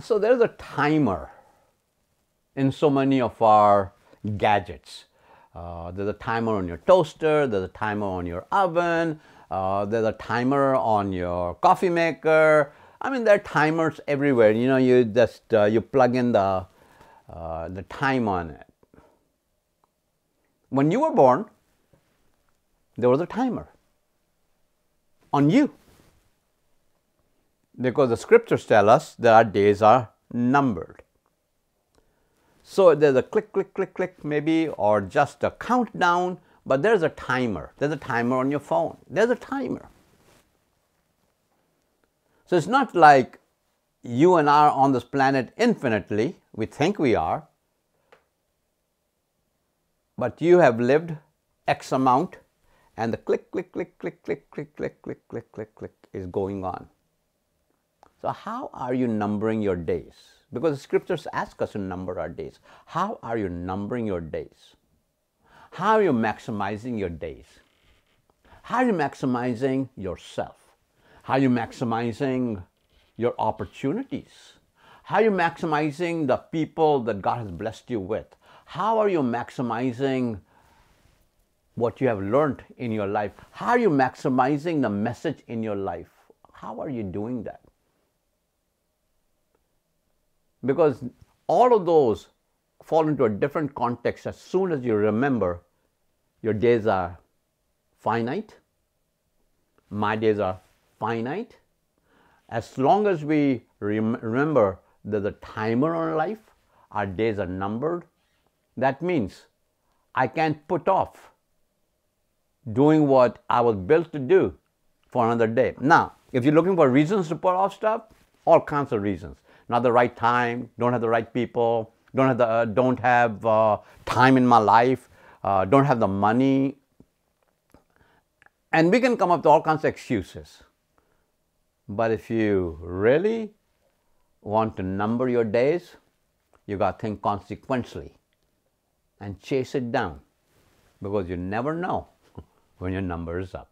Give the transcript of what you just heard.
So there's a timer in so many of our gadgets. Uh, there's a timer on your toaster, there's a timer on your oven, uh, there's a timer on your coffee maker. I mean, there are timers everywhere. You know, you just uh, you plug in the uh, the time on it. When you were born, there was a timer on you because the scriptures tell us that our days are numbered. So there's a click, click, click, click maybe or just a countdown, but there's a timer. There's a timer on your phone. There's a timer. So it's not like you and I are on this planet infinitely. We think we are. But you have lived X amount and the click, click, click, click, click, click, click, click, click, click, click is going on. So, how are you numbering your days? Because the scriptures ask us to number our days. How are you numbering your days? How are you maximizing your days? How are you maximizing yourself? How are you maximizing your opportunities? How are you maximizing the people that God has blessed you with? How are you maximizing what you have learned in your life? How are you maximizing the message in your life? How are you doing that? because all of those fall into a different context as soon as you remember your days are finite, my days are finite. As long as we rem remember there's a timer on life, our days are numbered. That means I can't put off doing what I was built to do for another day. Now, if you're looking for reasons to put off stuff, all kinds of reasons not the right time, don't have the right people, don't have, the, uh, don't have uh, time in my life, uh, don't have the money. And we can come up with all kinds of excuses. But if you really want to number your days, you got to think consequentially and chase it down because you never know when your number is up.